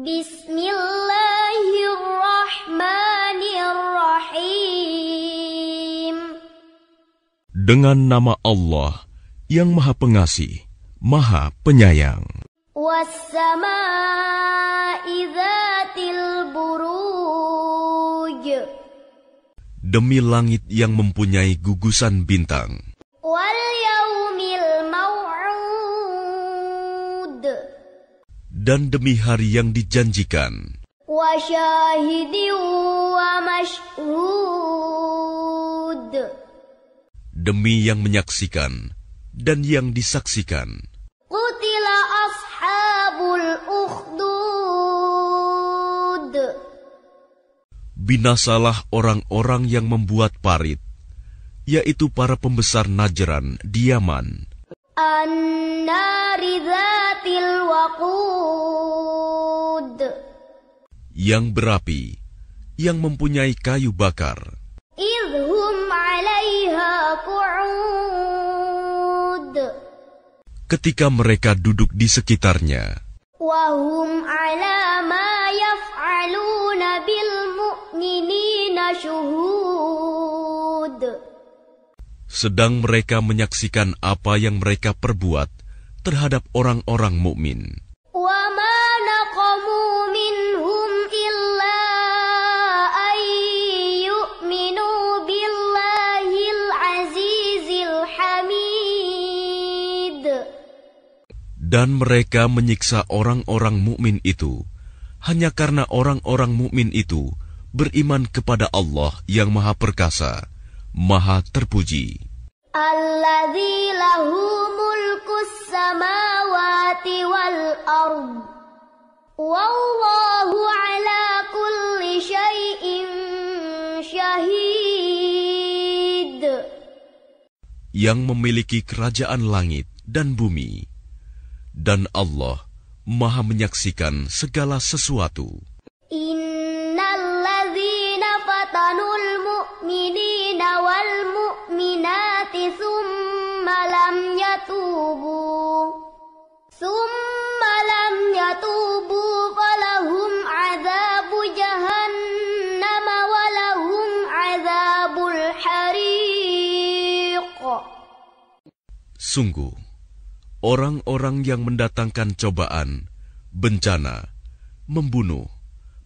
Bismillahirrahmanirrahim. Dengan nama Allah yang Maha Pengasih, Maha Penyayang. Demi langit yang mempunyai gugusan bintang. dan demi hari yang dijanjikan. Demi yang menyaksikan dan yang disaksikan. Binasalah orang-orang yang membuat parit, yaitu para pembesar Najran di Yaman. Yang berapi, yang mempunyai kayu bakar. Ketika mereka duduk di sekitarnya sedang mereka menyaksikan apa yang mereka perbuat terhadap orang-orang mukmin. Dan mereka menyiksa orang-orang mukmin itu hanya karena orang-orang mukmin itu beriman kepada Allah yang Maha Perkasa, Maha Terpuji. Alladzi lahu mulkus samawati wal ard. Wallahu ala kulli syai'in syahid. Yang memiliki kerajaan langit dan bumi. Dan Allah Maha menyaksikan segala sesuatu. Innalladzina fatanul mu'minina wal Sungguh, orang-orang yang mendatangkan cobaan, bencana, membunuh,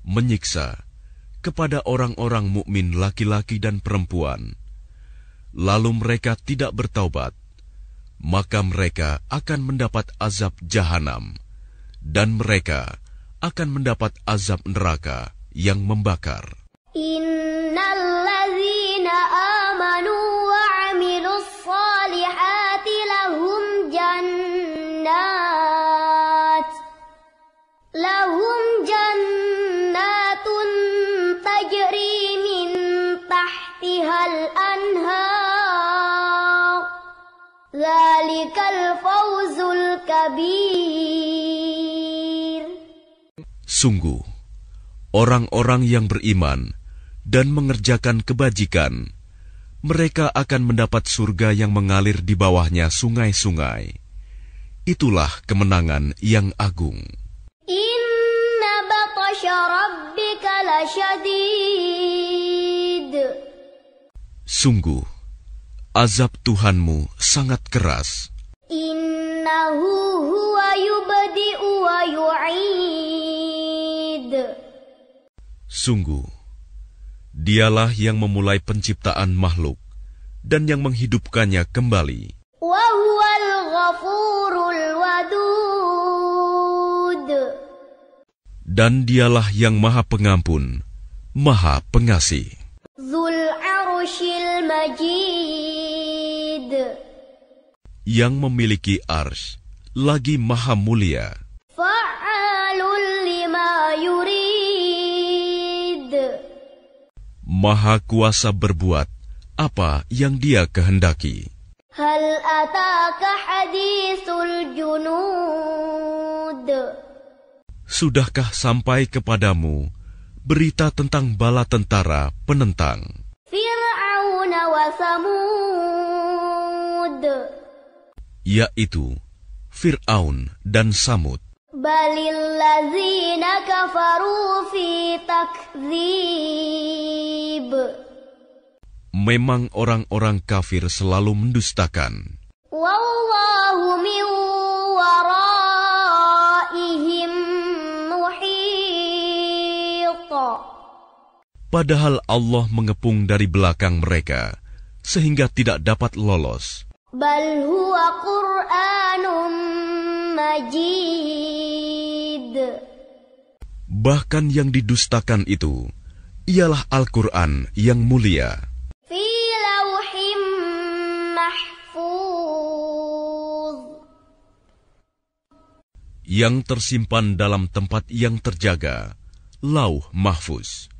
menyiksa kepada orang-orang mukmin laki-laki dan perempuan – lalu mereka tidak bertaubat, maka mereka akan mendapat azab jahanam, dan mereka akan mendapat azab neraka yang membakar. In Zalikal fawzul kabir. Sungguh, orang-orang yang beriman dan mengerjakan kebajikan, mereka akan mendapat surga yang mengalir di bawahnya sungai-sungai. Itulah kemenangan yang agung. Inna batasya Sungguh, azab Tuhanmu sangat keras. Innahu huwa yubdi'u wa yu'id. Sungguh, dialah yang memulai penciptaan makhluk dan yang menghidupkannya kembali. Dan dialah yang maha pengampun, maha pengasih arsyil majid yang memiliki ars lagi maha mulia Fa'alul lima yurid maha kuasa berbuat apa yang dia kehendaki Hal ataka junud Sudahkah sampai kepadamu berita tentang bala tentara penentang? Samud yaitu Fir'aun dan Samud Balillazina kafaru fi takzib Memang orang-orang kafir selalu mendustakan Wallahu min waraihim muhita Padahal Allah mengepung dari belakang mereka sehingga tidak dapat lolos. Bal huwa Qur'anum majid. Bahkan yang didustakan itu ialah Al-Qur'an yang mulia. yang tersimpan dalam tempat yang terjaga, lauh mahfuz.